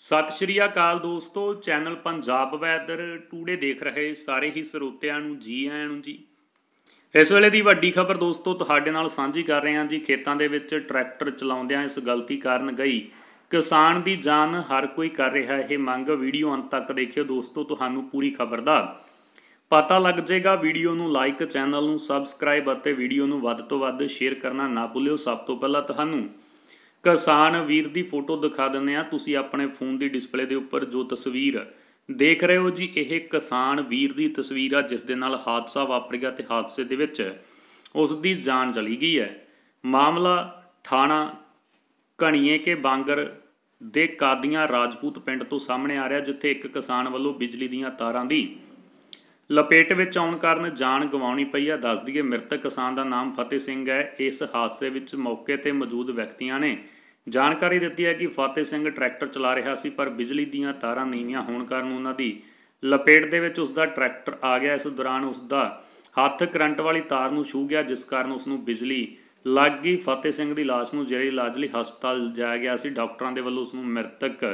ਸਤਿ ਸ਼੍ਰੀ ਅਕਾਲ ਦੋਸਤੋ channel Punjab weather today ਦੇਖ ਰਹੇ ਸਾਰੇ ਹੀ ਸਰੋਤਿਆਂ ਨੂੰ ਜੀ ਆਇਆਂ ਨੂੰ ਜੀ ਇਸ ਵੇਲੇ ਦੀ ਵੱਡੀ ਖਬਰ ਦੋਸਤੋ ਤੁਹਾਡੇ ਨਾਲ ਸਾਂਝੀ ਕਰ ਰਹੇ ਹਾਂ ਜੀ ਖੇਤਾਂ ਦੇ ਵਿੱਚ ਟਰੈਕਟਰ ਚਲਾਉਂਦਿਆਂ ਇਸ ਗਲਤੀ ਕਾਰਨ ਗਈ ਕਿਸਾਨ ਦੀ ਜਾਨ ਹਰ ਕੋਈ ਕਰ ਰਿਹਾ ਇਹ ਮੰਗ ਵੀਡੀਓ ਅੰਤ ਤੱਕ ਦੇਖਿਓ ਦੋਸਤੋ ਤੁਹਾਨੂੰ ਪੂਰੀ ਖਬਰ ਦਾ ਪਤਾ ਲੱਗ ਜਾਏਗਾ ਵੀਡੀਓ ਨੂੰ ਲਾਈਕ ਚੈਨਲ ਨੂੰ ਸਬਸਕ੍ਰਾਈਬ ਅਤੇ ਵੀਡੀਓ ਨੂੰ ਵੱਧ ਤੋਂ ਵੱਧ ਸ਼ੇਅਰ ਕਰਨਾ ਨਾ ਭੁੱਲਿਓ ਸਭ ਤੋਂ ਪਹਿਲਾਂ ਤੁਹਾਨੂੰ ਕਿਸਾਨ ਵੀਰ ਦੀ ਫੋਟੋ ਦਿਖਾ ਦਿੰਦੇ ਆ ਤੁਸੀਂ ਆਪਣੇ ਫੋਨ ਦੀ ਡਿਸਪਲੇ ਦੇ ਉੱਪਰ ਜੋ ਤਸਵੀਰ ਦੇਖ ਰਹੇ ਹੋ ਜੀ ਇਹ ਕਿਸਾਨ ਵੀਰ ਦੀ ਤਸਵੀਰ ਆ ਜਿਸ ਦੇ ਨਾਲ ਹਾਦਸਾ ਵਾਪਰਿਆ ਤੇ ਹਾਦਸੇ ਦੇ ਵਿੱਚ ਉਸ ਦੀ ਜਾਨ ਚਲੀ ਗਈ ਹੈ ਮਾਮਲਾ ਥਾਣਾ ਕਣੀਏ ਕੇ ਬਾਂਗਰ ਦੇ ਕਾਦੀਆਂ ਰਾਜਪੂਤ ਪਿੰਡ ਤੋਂ ਸਾਹਮਣੇ ਆ ਰਿਹਾ ਜਿੱਥੇ ਇੱਕ ਕਿਸਾਨ ਵੱਲੋਂ ਬਿਜਲੀ ਦੀਆਂ ਤਾਰਾਂ ਦੀ ਲਪੇਟ ਵਿੱਚ ਆਉਣ ਕਾਰਨ ਜਾਨ ਗਵਾਉਣੀ ਪਈ ਆ ਦੱਸ ਦਈਏ ਮ੍ਰਿਤਕ ਕਿਸਾਨ ਦਾ ਨਾਮ ਫਤਿਹ ਸਿੰਘ ਹੈ ਇਸ ਹਾਦਸੇ ਵਿੱਚ ਮੌਕੇ ਤੇ ਮੌਜੂਦ ਵਿਅਕਤੀਆਂ ਨੇ ਜਾਣਕਾਰੀ ਦਿੱਤੀ ਹੈ ਕਿ ਫਤਿਹ ਸਿੰਘ ਟਰੈਕਟਰ ਚਲਾ ਰਿਹਾ ਸੀ ਪਰ ਬਿਜਲੀ ਦੀਆਂ ਤਾਰਾਂ ਨੀਵੀਆਂ ਹੋਣ ਕਾਰਨ ਉਹਨਾਂ ਦੀ ਲਪੇਟ ਦੇ ਵਿੱਚ ਉਸ ਦਾ ਟਰੈਕਟਰ ਆ ਗਿਆ ਇਸ ਦੌਰਾਨ ਉਸ ਦਾ ਹੱਥ ਕਰੰਟ ਵਾਲੀ ਤਾਰ ਨੂੰ ਛੂ ਗਿਆ ਜਿਸ ਕਾਰਨ ਉਸ ਨੂੰ ਬਿਜਲੀ ਲੱਗ ਗਈ ਫਤਿਹ ਸਿੰਘ ਦੀ ਲਾਸ਼ ਨੂੰ ਜਿਹੜੇ ਇਲਾਜ ਲਈ ਹਸਪਤਾਲ ਜਾਇਆ ਗਿਆ ਸੀ ਡਾਕਟਰਾਂ ਦੇ ਵੱਲੋਂ ਉਸ ਨੂੰ ਮ੍ਰਿਤਕ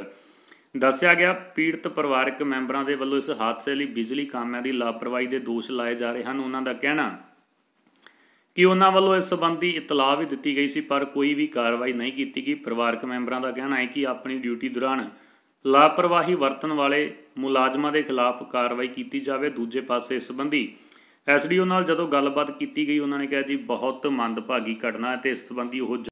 ਦੱਸਿਆ ਗਿਆ ਪੀੜਤ ਪਰਿਵਾਰਕ ਮੈਂਬਰਾਂ ਦੇ ਵੱਲੋਂ ਇਸ ਹਾਦਸੇ ਲਈ ਬਿਜਲੀ ਕਾਮਿਆਂ ਦੀ ਲਾਪਰਵਾਹੀ ਦੇ ਦੋਸ਼ ਲਾਏ ਜਾ ਰਹੇ ਹਨ ਉਹਨਾਂ ਦਾ ਕਹਿਣਾ ਕਿ ਉਹਨਾਂ ਵੱਲੋਂ ਇਸ ਸੰਬੰਧੀ ਇਤਲਾਹ ਵੀ ਦਿੱਤੀ ਗਈ ਸੀ ਪਰ ਕੋਈ ਵੀ ਕਾਰਵਾਈ ਨਹੀਂ ਕੀਤੀ ਗਈ ਪਰਿਵਾਰਕ ਮੈਂਬਰਾਂ ਦਾ ਕਹਿਣਾ ਹੈ ਕਿ ਆਪਣੀ ਡਿਊਟੀ ਦੌਰਾਨ ਲਾਪਰਵਾਹੀ ਵਰਤਣ ਵਾਲੇ ਮੁਲਾਜ਼ਮਾਂ ਦੇ ਖਿਲਾਫ ਕਾਰਵਾਈ ਕੀਤੀ ਜਾਵੇ ਦੂਜੇ ਪਾਸੇ ਇਸ ਸੰਬੰਧੀ ਐਸਡੀਓ ਨਾਲ ਜਦੋਂ ਗੱਲਬਾਤ ਕੀਤੀ ਗਈ ਉਹਨਾਂ ਨੇ ਕਿਹਾ ਜੀ ਬਹੁਤ ਮੰਦਭਾਗੀ ਘਟਨਾ ਹੈ ਤੇ ਇਸ ਸੰਬੰਧੀ ਉਹ